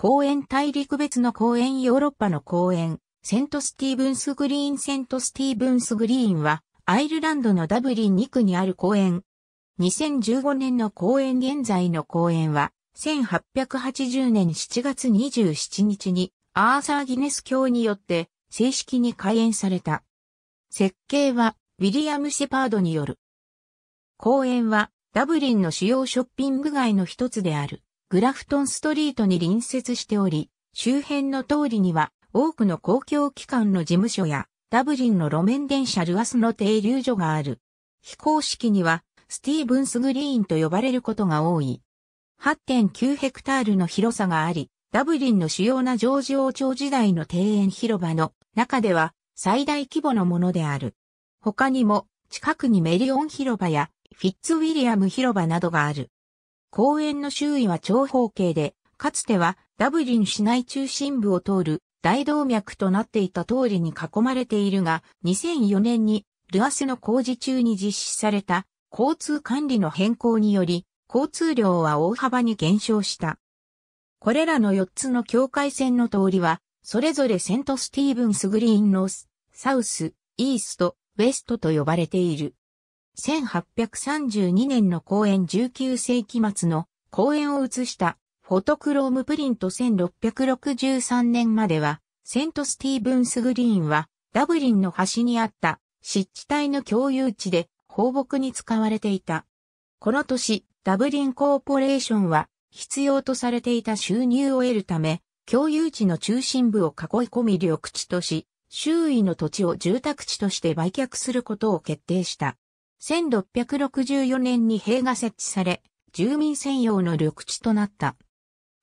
公園大陸別の公園ヨーロッパの公園、セントスティーブンスグリーンセントスティーブンスグリーンは、アイルランドのダブリン2区にある公園。2015年の公園現在の公園は、1880年7月27日に、アーサー・ギネス教によって、正式に開園された。設計は、ウィリアム・シェパードによる。公園は、ダブリンの主要ショッピング街の一つである。グラフトンストリートに隣接しており、周辺の通りには多くの公共機関の事務所やダブリンの路面電車ルアスの停留所がある。非公式にはスティーブンスグリーンと呼ばれることが多い。8.9ヘクタールの広さがあり、ダブリンの主要なジョージ王朝時代の庭園広場の中では最大規模のものである。他にも近くにメリオン広場やフィッツウィリアム広場などがある。公園の周囲は長方形で、かつてはダブリン市内中心部を通る大動脈となっていた通りに囲まれているが、2004年にルアスの工事中に実施された交通管理の変更により、交通量は大幅に減少した。これらの4つの境界線の通りは、それぞれセントスティーブンスグリーンノース、サウス、イースト、ウェストと呼ばれている。1832年の公演19世紀末の公演を映したフォトクロームプリント1663年までは、セントスティーブンスグリーンはダブリンの端にあった湿地帯の共有地で放牧に使われていた。この年、ダブリンコーポレーションは必要とされていた収入を得るため、共有地の中心部を囲い込み緑地とし、周囲の土地を住宅地として売却することを決定した。1664年に塀が設置され、住民専用の緑地となった。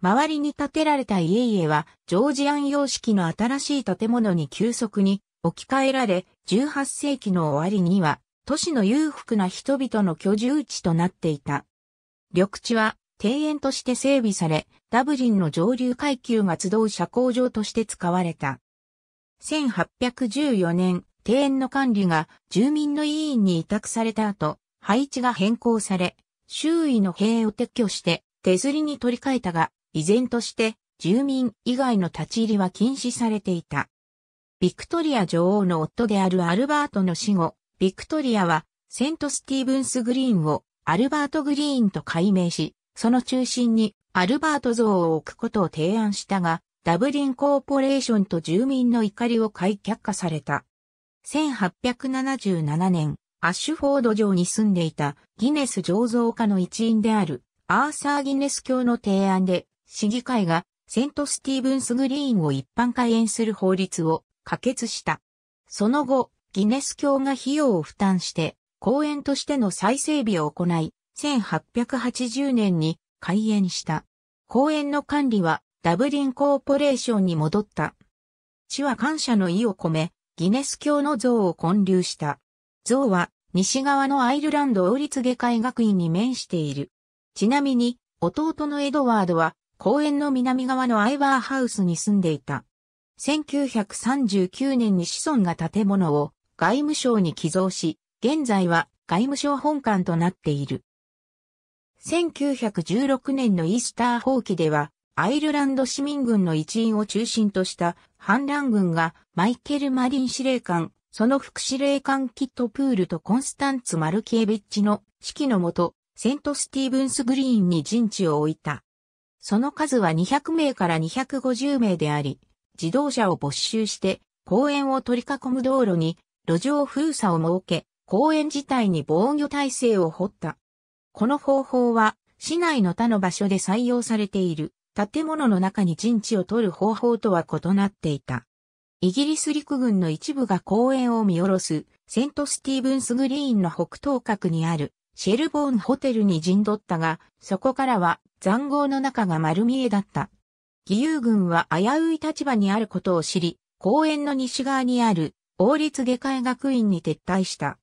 周りに建てられた家々は、ジョージアン様式の新しい建物に急速に置き換えられ、18世紀の終わりには、都市の裕福な人々の居住地となっていた。緑地は庭園として整備され、ダブリンの上流階級が集う社交場として使われた。1814年、庭園の管理が住民の委員に委託された後、配置が変更され、周囲の塀を撤去して手すりに取り替えたが、依然として住民以外の立ち入りは禁止されていた。ビクトリア女王の夫であるアルバートの死後、ビクトリアはセントスティーブンスグリーンをアルバートグリーンと改名し、その中心にアルバート像を置くことを提案したが、ダブリンコーポレーションと住民の怒りを買い却下された。1877年、アッシュフォード城に住んでいたギネス醸造家の一員であるアーサー・ギネス教の提案で、市議会がセントスティーブンスグリーンを一般開園する法律を可決した。その後、ギネス教が費用を負担して、公園としての再整備を行い、1880年に開園した。公園の管理はダブリンコーポレーションに戻った。市は感謝の意を込め、ギネス教の像を建立した。像は西側のアイルランド王立下界学院に面している。ちなみに弟のエドワードは公園の南側のアイバーハウスに住んでいた。1939年に子孫が建物を外務省に寄贈し、現在は外務省本館となっている。1916年のイースター放棄では、アイルランド市民軍の一員を中心とした反乱軍がマイケル・マリン司令官、その副司令官キット・プールとコンスタンツ・マルキエビッチの指揮のもと、セント・スティーブンス・グリーンに陣地を置いた。その数は200名から250名であり、自動車を没収して公園を取り囲む道路に路上封鎖を設け、公園自体に防御体制を掘った。この方法は市内の他の場所で採用されている建物の中に陣地を取る方法とは異なっていた。イギリス陸軍の一部が公園を見下ろす、セントスティーブンスグリーンの北東角にある、シェルボーンホテルに陣取ったが、そこからは残壕の中が丸見えだった。義勇軍は危うい立場にあることを知り、公園の西側にある王立外科医学院に撤退した。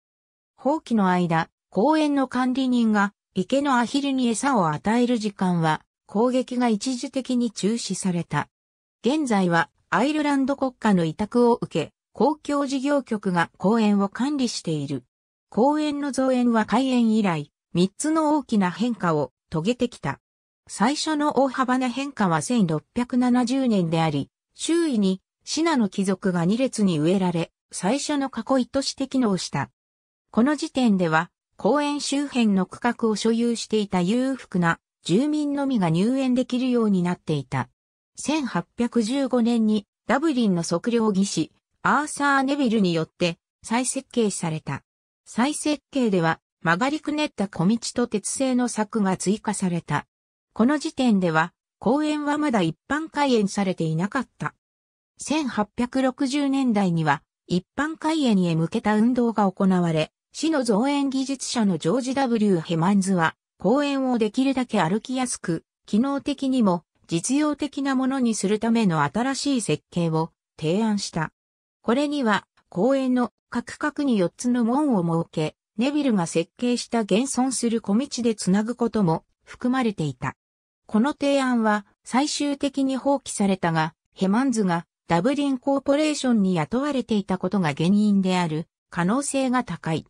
放棄の間、公園の管理人が池のアヒルに餌を与える時間は攻撃が一時的に中止された。現在はアイルランド国家の委託を受け、公共事業局が公園を管理している。公園の増園は開園以来、3つの大きな変化を遂げてきた。最初の大幅な変化は1670年であり、周囲にシナの貴族が2列に植えられ、最初の囲いとして機能した。この時点では、公園周辺の区画を所有していた裕福な住民のみが入園できるようになっていた。1815年にダブリンの測量技師、アーサー・ネビルによって再設計された。再設計では曲がりくねった小道と鉄製の柵が追加された。この時点では公園はまだ一般開園されていなかった。1860年代には一般開園へ向けた運動が行われ、市の造園技術者のジョージ・ W・ ヘマンズは公園をできるだけ歩きやすく、機能的にも実用的なものにするための新しい設計を提案した。これには公園の各角に4つの門を設け、ネビルが設計した現存する小道でつなぐことも含まれていた。この提案は最終的に放棄されたが、ヘマンズがダブリンコーポレーションに雇われていたことが原因である可能性が高い。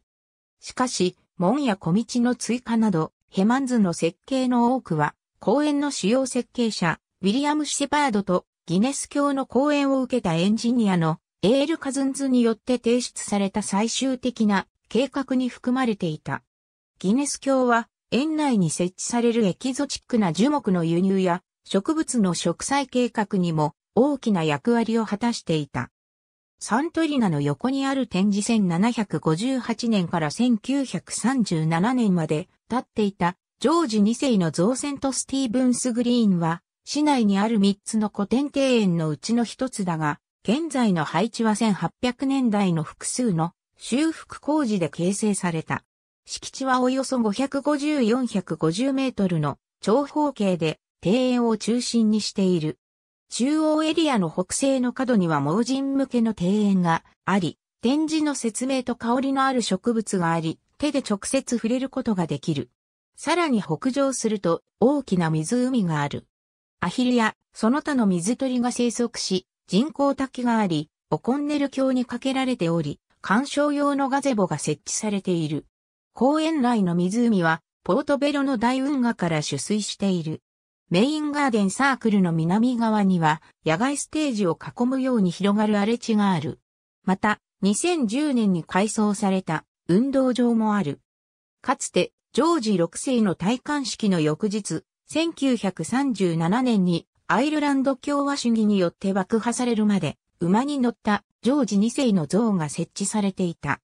しかし、門や小道の追加など、ヘマンズの設計の多くは、公園の主要設計者、ウィリアム・シェパードとギネス教の講演を受けたエンジニアのエール・カズンズによって提出された最終的な計画に含まれていた。ギネス教は園内に設置されるエキゾチックな樹木の輸入や植物の植栽計画にも大きな役割を果たしていた。サントリナの横にある展示1758年から1937年まで立っていたジョージ2世の造船とスティーブンスグリーンは市内にある3つの古典庭園のうちの1つだが、現在の配置は1800年代の複数の修復工事で形成された。敷地はおよそ550、450メートルの長方形で庭園を中心にしている。中央エリアの北西の角には盲人向けの庭園があり、展示の説明と香りのある植物があり、手で直接触れることができる。さらに北上すると大きな湖がある。アヒルやその他の水鳥が生息し、人工滝があり、オコンネル橋に架けられており、観賞用のガゼボが設置されている。公園内の湖は、ポートベロの大運河から取水している。メインガーデンサークルの南側には野外ステージを囲むように広がる荒れ地がある。また、2010年に改装された運動場もある。かつて、ジョージ6世の戴冠式の翌日、1937年にアイルランド共和主義によって爆破されるまで、馬に乗ったジョージ2世の像が設置されていた。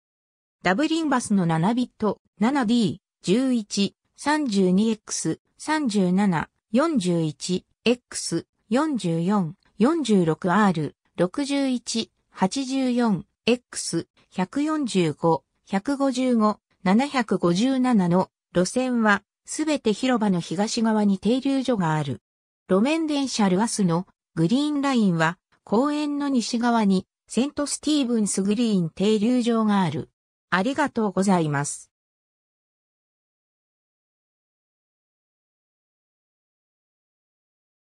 ダブリンバスの7ビット 7D、11、32X、37、41、X、44、46R、61、84、X、145、155、757の路線は、すべて広場の東側に停留所がある。路面電車ルアスのグリーンラインは、公園の西側にセントスティーブンスグリーン停留場がある。ありがとうございます。